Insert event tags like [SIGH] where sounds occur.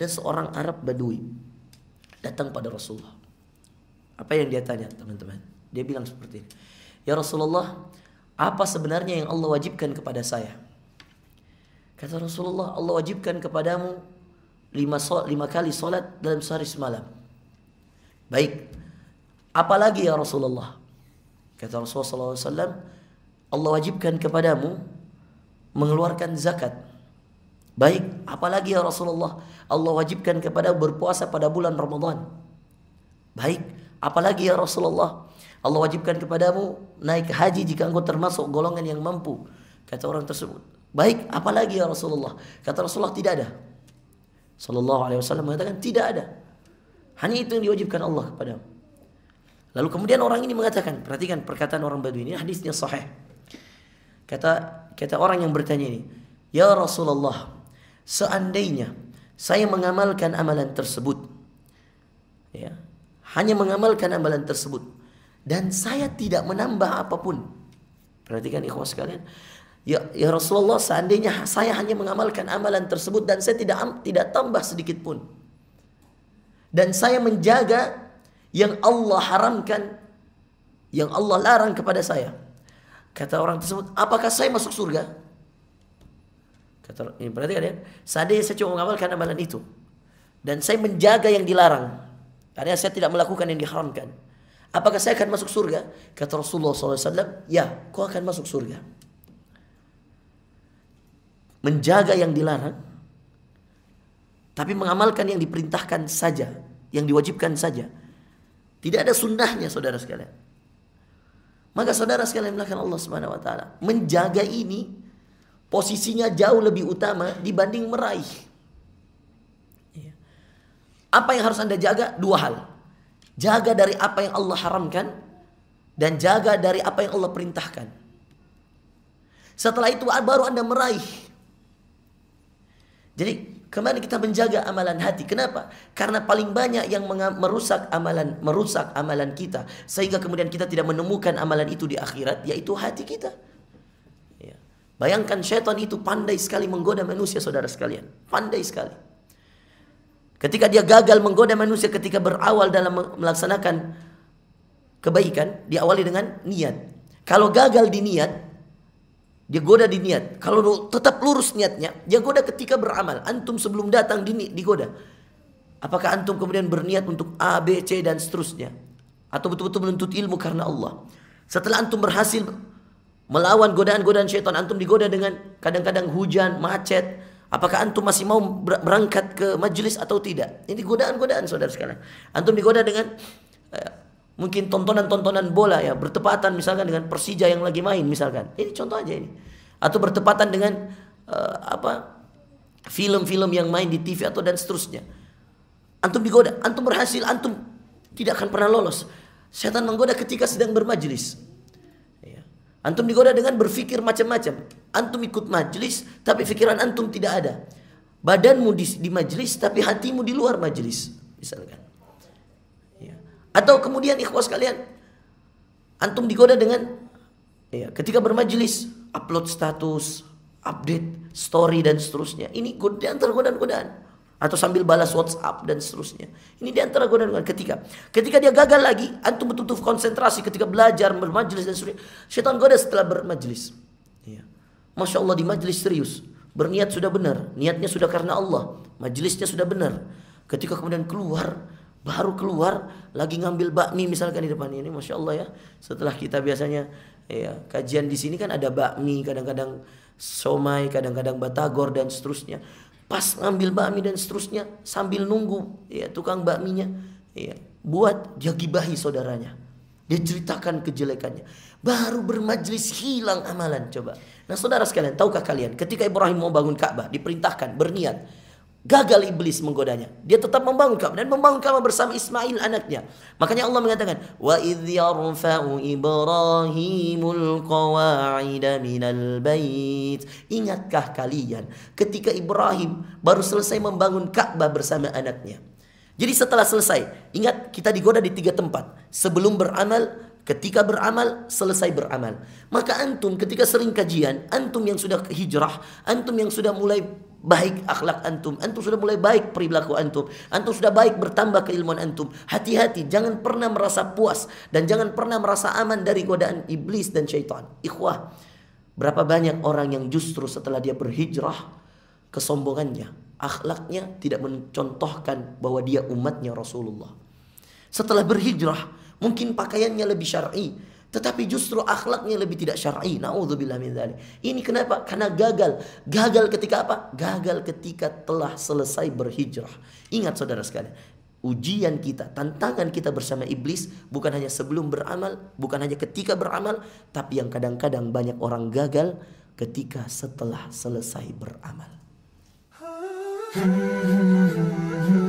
ada seorang Arab Badui datang pada Rasulullah. Apa yang dia tanya, teman-teman? Dia bilang seperti ini. Ya Rasulullah, apa sebenarnya yang Allah wajibkan kepada saya? Kata Rasulullah, Allah wajibkan kepadamu lima, so, lima kali solat dalam sehari semalam. Baik, apalagi ya Rasulullah? Kata Rasulullah SAW, Allah wajibkan kepadamu mengeluarkan zakat Baik, apalagi ya Rasulullah, Allah wajibkan kepada berpuasa pada bulan Ramadan. Baik, apalagi ya Rasulullah, Allah wajibkan kepadamu naik haji jika engkau termasuk golongan yang mampu. Kata orang tersebut. Baik, apalagi ya Rasulullah? Kata Rasulullah tidak ada. Sallallahu alaihi wasallam mengatakan tidak ada. Hanya itu yang diwajibkan Allah kepadamu. Lalu kemudian orang ini mengatakan, perhatikan perkataan orang Badui ini hadisnya sahih. Kata kata orang yang bertanya ini, "Ya Rasulullah, seandainya saya mengamalkan amalan tersebut ya hanya mengamalkan amalan tersebut dan saya tidak menambah apapun perhatikan ikhwah sekalian ya ya Rasulullah seandainya saya hanya mengamalkan amalan tersebut dan saya tidak tidak tambah sedikit pun dan saya menjaga yang Allah haramkan yang Allah larang kepada saya kata orang tersebut apakah saya masuk surga Kata eh, perhatikan ya. Seandainya saya cuma mengamalkan amalan itu dan saya menjaga yang dilarang, karena saya tidak melakukan yang diharamkan. Apakah saya akan masuk surga? Kata Rasulullah SAW, ya, kau akan masuk surga. Menjaga yang dilarang, tapi mengamalkan yang diperintahkan saja, yang diwajibkan saja. Tidak ada sunnahnya saudara sekalian. Maka saudara sekalian melakukan Allah Subhanahu wa taala. Menjaga ini posisinya jauh lebih utama dibanding meraih. Iya. Apa yang harus Anda jaga? Dua hal. Jaga dari apa yang Allah haramkan dan jaga dari apa yang Allah perintahkan. Setelah itu baru Anda meraih. Jadi kemarin kita menjaga amalan hati. Kenapa? Karena paling banyak yang merusak amalan merusak amalan kita sehingga kemudian kita tidak menemukan amalan itu di akhirat yaitu hati kita. Bayangkan setan itu pandai sekali menggoda manusia saudara sekalian. Pandai sekali. Ketika dia gagal menggoda manusia ketika berawal dalam melaksanakan kebaikan, diawali dengan niat. Kalau gagal di niat, dia goda di niat. Kalau tetap lurus niatnya, dia goda ketika beramal. Antum sebelum datang di digoda. Apakah antum kemudian berniat untuk A, B, C dan seterusnya? Atau betul-betul menuntut ilmu karena Allah? Setelah antum berhasil melawan godaan-godaan syaitan. Antum digoda dengan kadang-kadang hujan, macet. Apakah antum masih mau berangkat ke majelis atau tidak? Ini godaan-godaan saudara sekarang. Antum digoda dengan eh, mungkin tontonan-tontonan bola ya, bertepatan misalkan dengan Persija yang lagi main misalkan. Ini contoh aja ini. Atau bertepatan dengan eh, apa? film-film yang main di TV atau dan seterusnya. Antum digoda, antum berhasil, antum tidak akan pernah lolos. Setan menggoda ketika sedang bermajelis. Antum digoda dengan berpikir macam-macam. Antum ikut majelis tapi pikiran antum tidak ada. Badanmu di, di majelis tapi hatimu di luar majelis. Misalkan. Ya. Atau kemudian ikhwas kalian, antum digoda dengan ya, ketika bermajelis upload status, update, story, dan seterusnya. Ini godaan tergodaan-godaan atau sambil balas WhatsApp dan seterusnya. Ini diantara godaan godaan ketika ketika dia gagal lagi, antum betul-betul konsentrasi ketika belajar, bermajlis dan seterusnya. Syaitan goda setelah bermajlis. Ya. Masya Allah di majelis serius, berniat sudah benar, niatnya sudah karena Allah, majelisnya sudah benar. Ketika kemudian keluar, baru keluar lagi ngambil bakmi misalkan di depan ini, masya Allah ya. Setelah kita biasanya ya kajian di sini kan ada bakmi, kadang-kadang somai, kadang-kadang batagor dan seterusnya pas ngambil bakmi dan seterusnya sambil nunggu ya tukang bakminya ya buat dia gibahi saudaranya dia ceritakan kejelekannya baru bermajlis hilang amalan coba nah saudara sekalian tahukah kalian ketika Ibrahim mau bangun Ka'bah diperintahkan berniat Gagal iblis menggodanya. Dia tetap membangun Ka'bah dan membangun Ka'bah bersama Ismail anaknya. Makanya Allah mengatakan, "Wa idh yarfa'u Ibrahimul qawa'ida minal bait." Ingatkah kalian ketika Ibrahim baru selesai membangun Ka'bah bersama anaknya? Jadi setelah selesai, ingat kita digoda di tiga tempat. Sebelum beramal, ketika beramal selesai beramal maka antum ketika sering kajian antum yang sudah hijrah antum yang sudah mulai baik akhlak antum, antum sudah mulai baik perilaku antum, antum sudah baik bertambah keilmuan antum. Hati-hati, jangan pernah merasa puas dan jangan pernah merasa aman dari godaan iblis dan syaitan. Ikhwah, berapa banyak orang yang justru setelah dia berhijrah, kesombongannya, akhlaknya tidak mencontohkan bahwa dia umatnya Rasulullah. Setelah berhijrah, mungkin pakaiannya lebih syar'i, tetapi justru akhlaknya lebih tidak syar'i. Nauzubillah min dzalik. Ini kenapa? Karena gagal. Gagal ketika apa? Gagal ketika telah selesai berhijrah. Ingat saudara sekalian, ujian kita, tantangan kita bersama iblis bukan hanya sebelum beramal, bukan hanya ketika beramal, tapi yang kadang-kadang banyak orang gagal ketika setelah selesai beramal. [LAUGHS]